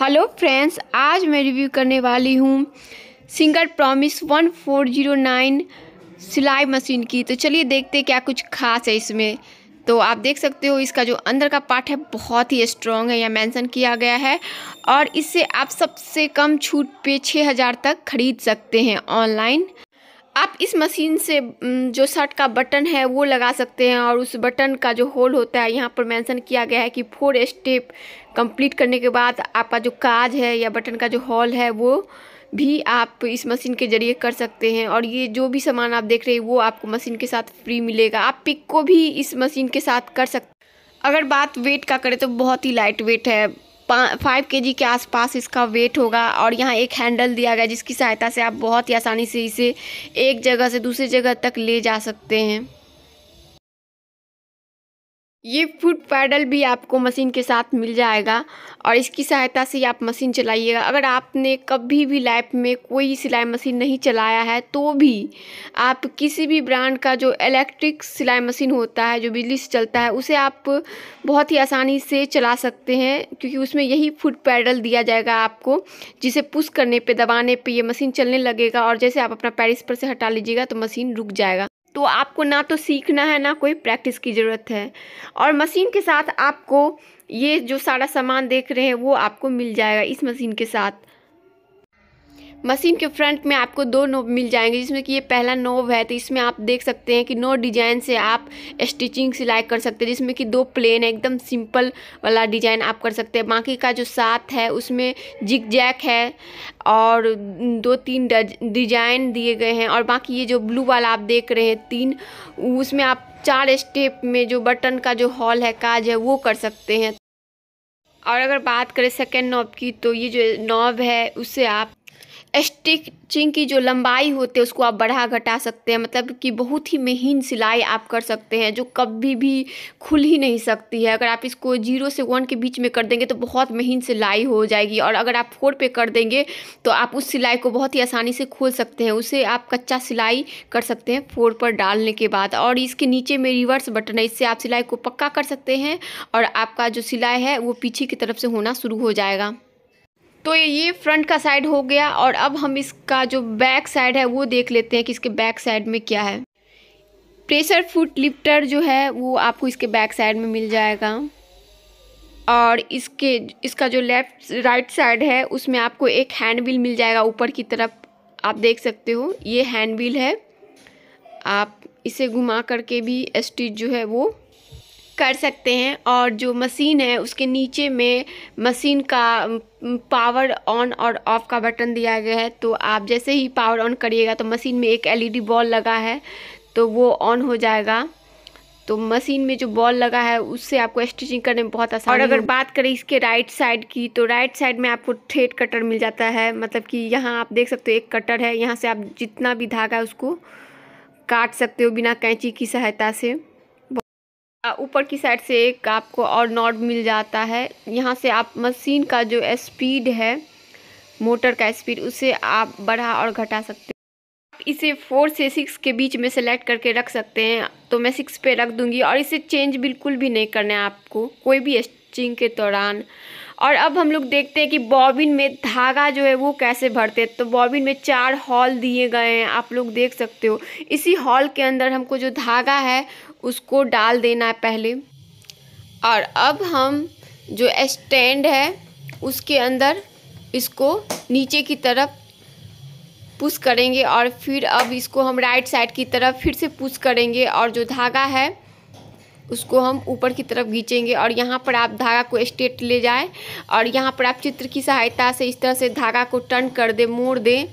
hello friends आज मैं review करने वाली हूँ singer promise one four zero nine सिलाई मशीन की तो चलिए देखते क्या कुछ खास है इसमें तो आप देख सकते हो इसका जो अंदर का पार्ट है बहुत ही स्ट्रॉन्ग है यह मेंशन किया गया है और इससे आप सबसे कम छूट पे छः हज़ार तक खरीद सकते हैं ऑनलाइन आप इस मशीन से जो शर्ट का बटन है वो लगा सकते हैं और उस बटन का जो होल होता है यहाँ पर मेंशन किया गया है कि फोर स्टेप कंप्लीट करने के बाद आपका जो काज है या बटन का जो हॉल है वो भी आप इस मशीन के ज़रिए कर सकते हैं और ये जो भी सामान आप देख रहे हैं वो आपको मशीन के साथ फ्री मिलेगा आप पिक को भी इस मशीन के साथ कर सकते अगर बात वेट का करें तो बहुत ही लाइट वेट है फाइव के जी के आसपास इसका वेट होगा और यहाँ एक हैंडल दिया गया जिसकी सहायता से आप बहुत ही आसानी से इसे एक जगह से दूसरी जगह तक ले जा सकते हैं ये फुट पैडल भी आपको मशीन के साथ मिल जाएगा और इसकी सहायता से आप मशीन चलाइएगा अगर आपने कभी भी लाइफ में कोई सिलाई मशीन नहीं चलाया है तो भी आप किसी भी ब्रांड का जो इलेक्ट्रिक सिलाई मशीन होता है जो बिजली से चलता है उसे आप बहुत ही आसानी से चला सकते हैं क्योंकि उसमें यही फुट पैडल दिया जाएगा आपको जिसे पुश करने पर दबाने पर यह मशीन चलने लगेगा और जैसे आप अपना पैर इस पर से हटा लीजिएगा तो मशीन रुक जाएगा तो आपको ना तो सीखना है ना कोई प्रैक्टिस की ज़रूरत है और मशीन के साथ आपको ये जो सारा सामान देख रहे हैं वो आपको मिल जाएगा इस मशीन के साथ मशीन के फ्रंट में आपको दो नोब मिल जाएंगे जिसमें कि ये पहला नोब है तो इसमें आप देख सकते हैं कि नो डिजाइन से आप स्टिचिंग सिलाई कर सकते हैं जिसमें कि दो प्लेन है एकदम सिंपल वाला डिजाइन आप कर सकते हैं बाकी का जो साथ है उसमें जिग जैक है और दो तीन डिजाइन दिए गए हैं और बाकी ये जो ब्लू वाला आप देख रहे हैं तीन उसमें आप चार स्टेप में जो बटन का जो हॉल है काज है वो कर सकते हैं और अगर बात करें सेकेंड नॉब की तो ये जो नॉब है उससे आप स्टिचिंग की जो लंबाई होती है उसको आप बढ़ा घटा सकते हैं मतलब कि बहुत ही महीन सिलाई आप कर सकते हैं जो कभी भी खुल ही नहीं सकती है अगर आप इसको जीरो से वन के बीच में कर देंगे तो बहुत महीन सिलाई हो जाएगी और अगर आप फोर पे कर देंगे तो आप उस सिलाई को बहुत ही आसानी से खोल सकते हैं उसे आप कच्चा सिलाई कर सकते हैं फोर पर डालने के बाद और इसके नीचे में रिवर्स बटन है इससे आप सिलाई को पक्का कर सकते हैं और आपका जो सिलाई है वो पीछे की तरफ से होना शुरू हो जाएगा तो ये फ्रंट का साइड हो गया और अब हम इसका जो बैक साइड है वो देख लेते हैं कि इसके बैक साइड में क्या है प्रेशर फुट लिफ्टर जो है वो आपको इसके बैक साइड में मिल जाएगा और इसके इसका जो लेफ्ट राइट साइड है उसमें आपको एक हैंड व्हील मिल जाएगा ऊपर की तरफ आप देख सकते हो ये हैंड व्हील है आप इसे घुमा करके भी स्टिच जो है वो कर सकते हैं और जो मशीन है उसके नीचे में मशीन का पावर ऑन और ऑफ़ का बटन दिया गया है तो आप जैसे ही पावर ऑन करिएगा तो मशीन में एक एलईडी बॉल लगा है तो वो ऑन हो जाएगा तो मशीन में जो बॉल लगा है उससे आपको स्टिचिंग करने में बहुत आसान और अगर बात करें इसके राइट साइड की तो राइट साइड में आपको ठेठ कटर मिल जाता है मतलब कि यहाँ आप देख सकते हो एक कटर है यहाँ से आप जितना भी धागा है उसको काट सकते हो बिना कैंची की सहायता से ऊपर की साइड से एक आपको और नॉट मिल जाता है यहाँ से आप मशीन का जो स्पीड है मोटर का स्पीड उसे आप बढ़ा और घटा सकते हैं आप इसे फोर से सिक्स के बीच में सेलेक्ट करके रख सकते हैं तो मैं सिक्स पे रख दूँगी और इसे चेंज बिल्कुल भी नहीं करना है आपको कोई भी स्टिचिंग के दौरान और अब हम लोग देखते हैं कि बॉबिन में धागा जो है वो कैसे भरते हैं तो बॉबिन में चार हॉल दिए गए हैं आप लोग देख सकते हो इसी हॉल के अंदर हमको जो धागा है उसको डाल देना है पहले और अब हम जो स्टैंड है उसके अंदर इसको नीचे की तरफ पुश करेंगे और फिर अब इसको हम राइट साइड की तरफ फिर से पुश करेंगे और जो धागा है उसको हम ऊपर की तरफ खींचेंगे और यहाँ पर आप धागा को स्ट्रेट ले जाएं और यहाँ पर आप चित्र की सहायता से इस तरह से धागा को टर्न कर दें मोड़ दें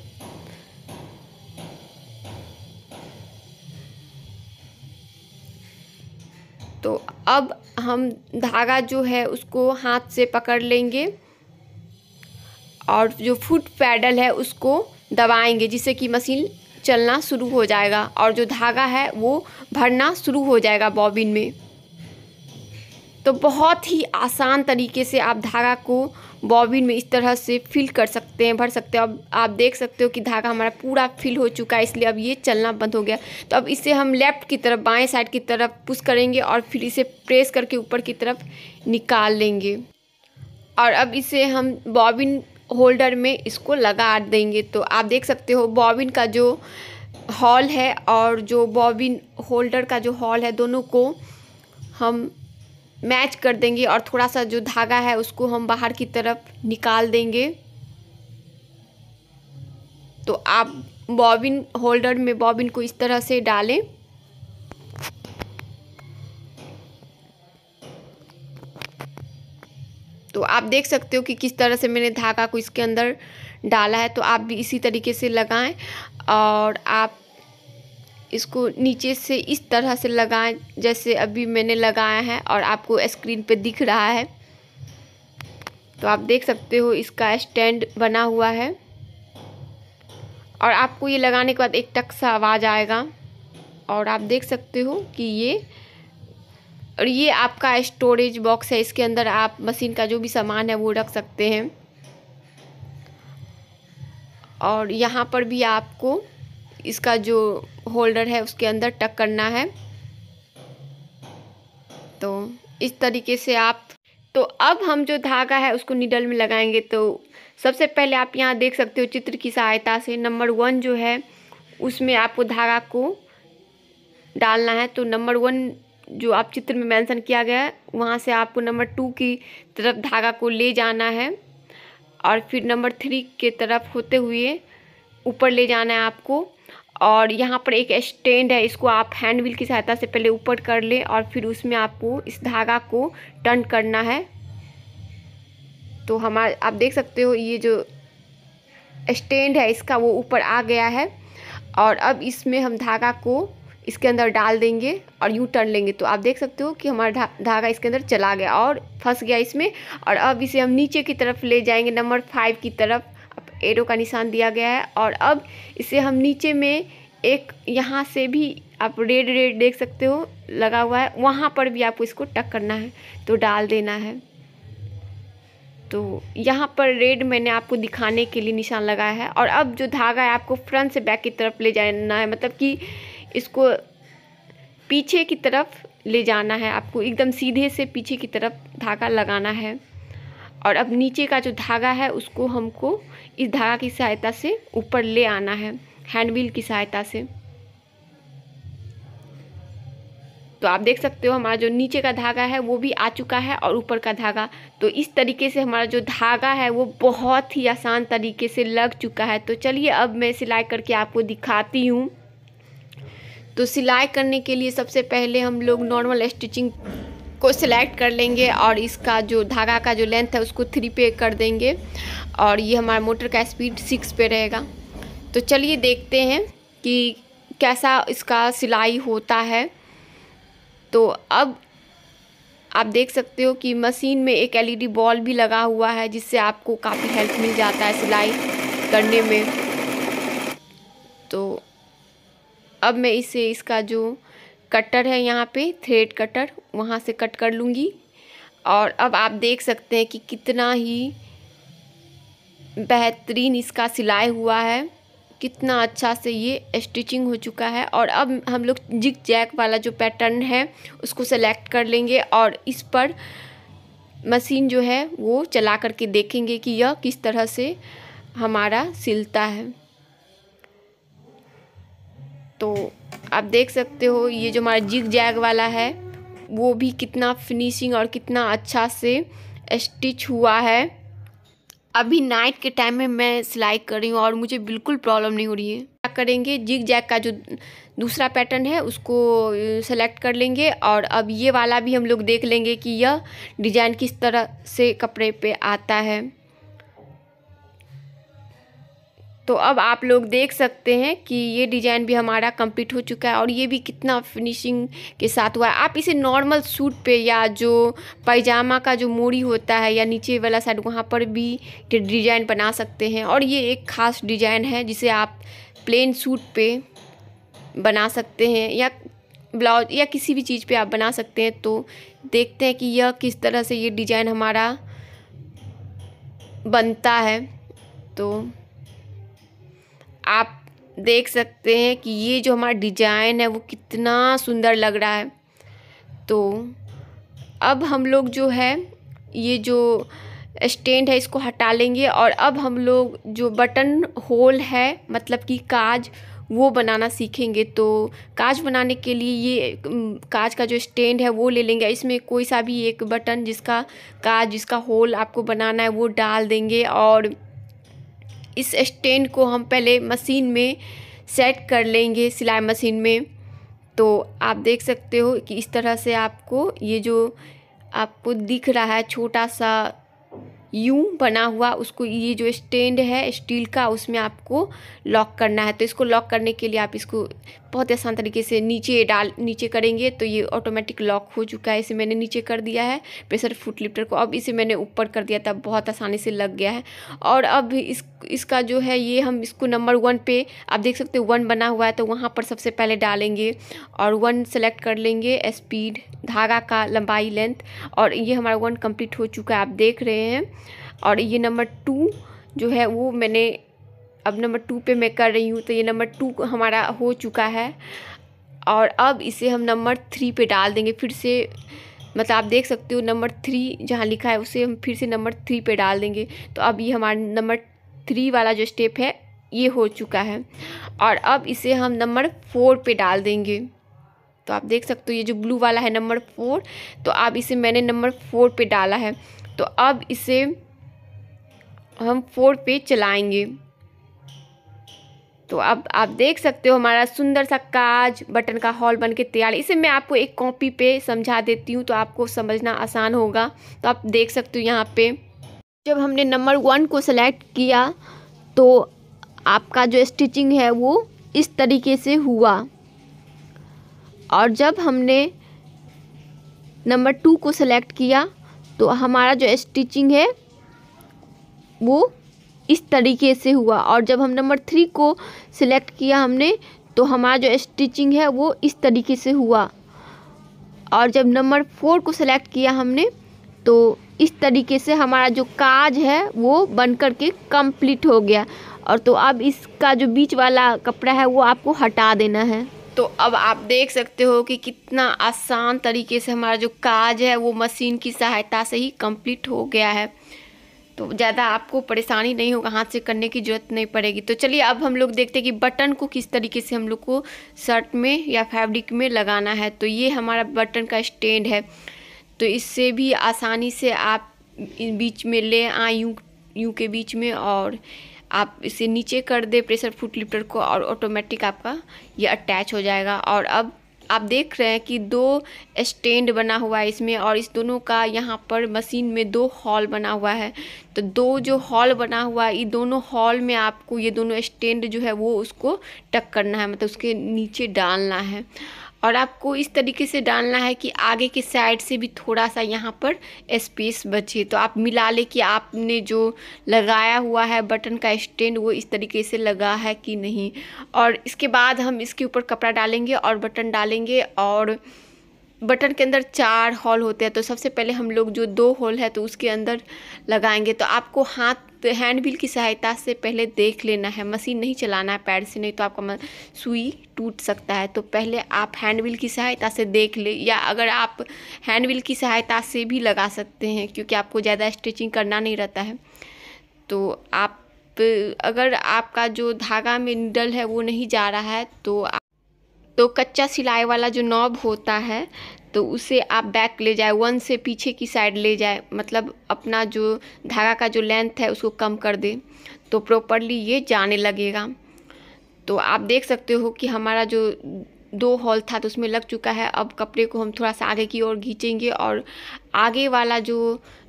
तो अब हम धागा जो है उसको हाथ से पकड़ लेंगे और जो फुट पैडल है उसको दबाएंगे जिससे कि मशीन चलना शुरू हो जाएगा और जो धागा है वो भरना शुरू हो जाएगा बॉबिन में तो बहुत ही आसान तरीके से आप धागा को बॉबिन में इस तरह से फिल कर सकते हैं भर सकते हैं अब आप देख सकते हो कि धागा हमारा पूरा फिल हो चुका है इसलिए अब ये चलना बंद हो गया तो अब इसे हम लेफ़्ट की तरफ बाएं साइड की तरफ पुश करेंगे और फिर इसे प्रेस करके ऊपर की तरफ निकाल लेंगे और अब इसे हम बॉबिन होल्डर में इसको लगा देंगे तो आप देख सकते हो बॉबिन का जो हॉल है और जो बॉबिन होल्डर का जो हॉल है दोनों को हम मैच कर देंगे और थोड़ा सा जो धागा है उसको हम बाहर की तरफ निकाल देंगे तो आप बॉबिन होल्डर में बॉबिन को इस तरह से डालें तो आप देख सकते हो कि किस तरह से मैंने धागा को इसके अंदर डाला है तो आप भी इसी तरीके से लगाएं और आप इसको नीचे से इस तरह से लगाएं जैसे अभी मैंने लगाया है और आपको स्क्रीन पे दिख रहा है तो आप देख सकते हो इसका स्टैंड बना हुआ है और आपको ये लगाने के बाद एक टक सा आवाज़ आएगा और आप देख सकते हो कि ये और ये आपका स्टोरेज बॉक्स है इसके अंदर आप मशीन का जो भी सामान है वो रख सकते हैं और यहाँ पर भी आपको इसका जो होल्डर है उसके अंदर टक करना है तो इस तरीके से आप तो अब हम जो धागा है उसको निडल में लगाएंगे तो सबसे पहले आप यहाँ देख सकते हो चित्र की सहायता से नंबर वन जो है उसमें आपको धागा को डालना है तो नंबर वन जो आप चित्र में मेंशन किया गया है वहाँ से आपको नंबर टू की तरफ धागा को ले जाना है और फिर नंबर थ्री के तरफ होते हुए ऊपर ले जाना है आपको और यहाँ पर एक स्टैंड है इसको आप हैंड व्हील की सहायता से पहले ऊपर कर ले और फिर उसमें आपको इस धागा को टर्न करना है तो हमारा आप देख सकते हो ये जो स्टैंड है इसका वो ऊपर आ गया है और अब इसमें हम धागा को इसके अंदर डाल देंगे और यूँ टर्न लेंगे तो आप देख सकते हो कि हमारा धा धागा इसके अंदर चला गया और फंस गया इसमें और अब इसे हम नीचे की तरफ ले जाएंगे नंबर फाइव की तरफ अब एरो का निशान दिया गया है और अब इसे हम नीचे में एक यहाँ से भी आप रेड रेड देख सकते हो लगा हुआ है वहाँ पर भी आपको इसको टक करना है तो डाल देना है तो यहाँ पर रेड मैंने आपको दिखाने के लिए निशान लगाया है और अब जो धागा है आपको फ्रंट से बैक की तरफ ले जाना है मतलब कि इसको पीछे की तरफ ले जाना है आपको एकदम सीधे से पीछे की तरफ धागा लगाना है और अब नीचे का जो धागा है उसको हमको इस धागा की सहायता से ऊपर ले आना है हैंड व्हील की सहायता से तो आप देख सकते हो हमारा जो नीचे का धागा है वो भी आ चुका है और ऊपर का धागा तो इस तरीके से हमारा जो धागा है वो बहुत ही आसान तरीके से लग चुका है तो चलिए अब मैं सिलाई करके आपको दिखाती हूँ तो सिलाई करने के लिए सबसे पहले हम लोग नॉर्मल स्टिचिंग को सिलेक्ट कर लेंगे और इसका जो धागा का जो लेंथ है उसको थ्री पे कर देंगे और ये हमारा मोटर का स्पीड सिक्स पे रहेगा तो चलिए देखते हैं कि कैसा इसका सिलाई होता है तो अब आप देख सकते हो कि मशीन में एक एलईडी बॉल भी लगा हुआ है जिससे आपको काफ़ी हेल्प मिल जाता है सिलाई करने में तो अब मैं इसे इसका जो कटर है यहाँ पे थ्रेड कटर वहाँ से कट कर लूँगी और अब आप देख सकते हैं कि कितना ही बेहतरीन इसका सिलाई हुआ है कितना अच्छा से ये स्टिचिंग हो चुका है और अब हम लोग जिग जैक वाला जो पैटर्न है उसको सेलेक्ट कर लेंगे और इस पर मशीन जो है वो चला करके देखेंगे कि यह किस तरह से हमारा सिलता है तो आप देख सकते हो ये जो हमारा जिग जैग वाला है वो भी कितना फिनिशिंग और कितना अच्छा से स्टिच हुआ है अभी नाइट के टाइम में मैं सिलाई कर रही हूँ और मुझे बिल्कुल प्रॉब्लम नहीं हो रही है क्या करेंगे जिग जैग का जो दूसरा पैटर्न है उसको सेलेक्ट कर लेंगे और अब ये वाला भी हम लोग देख लेंगे कि यह डिज़ाइन किस तरह से कपड़े पे आता है तो अब आप लोग देख सकते हैं कि ये डिज़ाइन भी हमारा कंप्लीट हो चुका है और ये भी कितना फिनिशिंग के साथ हुआ है आप इसे नॉर्मल सूट पे या जो पैजामा का जो मोड़ी होता है या नीचे वाला साइड वहाँ पर भी डिज़ाइन बना सकते हैं और ये एक ख़ास डिज़ाइन है जिसे आप प्लेन सूट पे बना सकते हैं या ब्लाउज या किसी भी चीज़ पर आप बना सकते हैं तो देखते हैं कि यह किस तरह से ये डिज़ाइन हमारा बनता है तो आप देख सकते हैं कि ये जो हमारा डिजाइन है वो कितना सुंदर लग रहा है तो अब हम लोग जो है ये जो स्टैंड है इसको हटा लेंगे और अब हम लोग जो बटन होल है मतलब कि काज वो बनाना सीखेंगे तो काज बनाने के लिए ये काज का जो स्टैंड है वो ले लेंगे इसमें कोई सा भी एक बटन जिसका काज जिसका होल आपको बनाना है वो डाल देंगे और इस स्टैंड को हम पहले मशीन में सेट कर लेंगे सिलाई मशीन में तो आप देख सकते हो कि इस तरह से आपको ये जो आपको दिख रहा है छोटा सा यूं बना हुआ उसको ये जो स्टैंड है स्टील का उसमें आपको लॉक करना है तो इसको लॉक करने के लिए आप इसको बहुत आसान तरीके से नीचे डाल नीचे करेंगे तो ये ऑटोमेटिक लॉक हो चुका है इसे मैंने नीचे कर दिया है प्रेशर फुट लिफ्टर को अब इसे मैंने ऊपर कर दिया था बहुत आसानी से लग गया है और अब इस इसका जो है ये हम इसको नंबर वन पे आप देख सकते हो वन बना हुआ है तो वहाँ पर सबसे पहले डालेंगे और वन सेलेक्ट कर लेंगे स्पीड धागा का लंबाई लेंथ और ये हमारा वन कंप्लीट हो चुका है आप देख रहे हैं और ये नंबर टू जो है वो मैंने अब नंबर टू पे मैं कर रही हूँ तो ये नंबर टू हमारा हो चुका है और अब इसे हम नंबर थ्री पे डाल देंगे फिर से मतलब आप देख सकते हो नंबर थ्री जहाँ लिखा है उसे हम फिर से नंबर थ्री पे डाल देंगे तो अब ये हमारा नंबर थ्री वाला जो स्टेप है ये हो चुका है और अब इसे हम नंबर फोर पे डाल देंगे तो आप देख सकते हो ये जो ब्लू वाला है नंबर फोर तो अब इसे मैंने नंबर फोर पे डाला है तो अब इसे हम फोर पे चलाएंगे तो अब आप देख सकते हो हमारा सुंदर सा काज बटन का हॉल बन के तैयार इसे मैं आपको एक कॉपी पे समझा देती हूँ तो आपको समझना आसान होगा तो आप देख सकते हो यहाँ पे जब हमने नंबर वन को सेलेक्ट किया तो आपका जो स्टिचिंग है वो इस तरीके से हुआ और जब हमने नंबर टू को सेलेक्ट किया तो हमारा जो स्टिचिंग है वो इस तरीके से हुआ और जब हम नंबर थ्री को सिलेक्ट किया हमने तो हमारा जो स्टिचिंग है वो इस तरीके से हुआ और जब नंबर फोर को सिलेक्ट किया हमने तो इस तरीके से हमारा जो काज है वो बन कर के कम्प्लीट हो गया और तो अब इसका जो बीच वाला कपड़ा है वो आपको हटा देना है तो अब आप देख सकते हो कि कितना आसान तरीके से हमारा जो काज है वो मशीन की सहायता से ही कम्प्लीट हो गया है तो ज़्यादा आपको परेशानी नहीं होगा हाथ से करने की ज़रूरत नहीं पड़ेगी तो चलिए अब हम लोग देखते हैं कि बटन को किस तरीके से हम लोग को शर्ट में या फैब्रिक में लगाना है तो ये हमारा बटन का स्टैंड है तो इससे भी आसानी से आप बीच में ले आए यूँ यूँ के बीच में और आप इसे नीचे कर दे प्रेशर फुट लिफ्टर को और ऑटोमेटिक आपका ये अटैच हो जाएगा और अब आप देख रहे हैं कि दो स्टैंड बना हुआ है इसमें और इस दोनों का यहाँ पर मशीन में दो हॉल बना हुआ है तो दो जो हॉल बना हुआ है ये दोनों हॉल में आपको ये दोनों स्टैंड जो है वो उसको टक करना है मतलब उसके नीचे डालना है और आपको इस तरीके से डालना है कि आगे के साइड से भी थोड़ा सा यहाँ पर स्पेस बचे तो आप मिला ले कि आपने जो लगाया हुआ है बटन का स्टैंड वो इस तरीके से लगा है कि नहीं और इसके बाद हम इसके ऊपर कपड़ा डालेंगे और बटन डालेंगे और बटन के अंदर चार हॉल होते हैं तो सबसे पहले हम लोग जो दो हॉल है तो उसके अंदर लगाएंगे तो आपको हाथ तो हैंडबिल की सहायता से पहले देख लेना है मशीन नहीं चलाना है पैर से नहीं तो आपका सुई टूट सकता है तो पहले आप हैंडबिल की सहायता से देख ले या अगर आप हैंडबिल की सहायता से भी लगा सकते हैं क्योंकि आपको ज़्यादा स्टिचिंग करना नहीं रहता है तो आप अगर आपका जो धागा में निडल है वो नहीं जा रहा है तो तो कच्चा सिलाई वाला जो नॉब होता है तो उसे आप बैक ले जाए वन से पीछे की साइड ले जाए मतलब अपना जो धागा का जो लेंथ है उसको कम कर दे तो प्रॉपरली ये जाने लगेगा तो आप देख सकते हो कि हमारा जो दो हॉल था तो उसमें लग चुका है अब कपड़े को हम थोड़ा सा आगे की ओर खींचेंगे और आगे वाला जो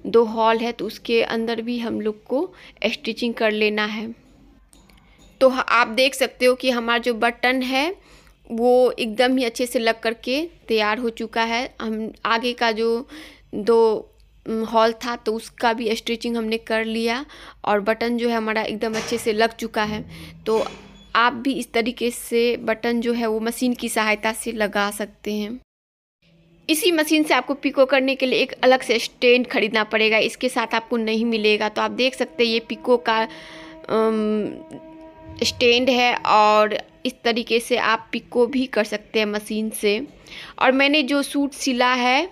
दो हॉल है तो उसके अंदर भी हम लोग को स्टिचिंग कर लेना है तो आप देख सकते हो कि हमारा जो बटन है वो एकदम ही अच्छे से लग करके तैयार हो चुका है हम आगे का जो दो हॉल था तो उसका भी स्ट्रिचिंग हमने कर लिया और बटन जो है हमारा एकदम अच्छे से लग चुका है तो आप भी इस तरीके से बटन जो है वो मशीन की सहायता से लगा सकते हैं इसी मशीन से आपको पिको करने के लिए एक अलग से स्टैंड खरीदना पड़ेगा इसके साथ आपको नहीं मिलेगा तो आप देख सकते हैं ये पिको का स्टैंड है और इस तरीके से आप पिको भी कर सकते हैं मशीन से और मैंने जो सूट सिला है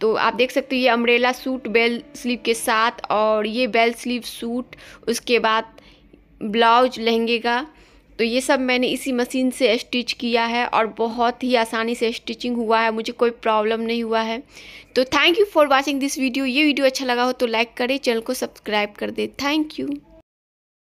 तो आप देख सकते हो ये अम्ब्रेला सूट बेल स्लीव के साथ और ये बेल स्लीव सूट उसके बाद ब्लाउज लहंगे का तो ये सब मैंने इसी मशीन से स्टिच किया है और बहुत ही आसानी से स्टिचिंग हुआ है मुझे कोई प्रॉब्लम नहीं हुआ है तो thank you for watching this video ये वीडियो अच्छा लगा हो तो लाइक करें चैनल को सब्सक्राइब कर दें थैंक यू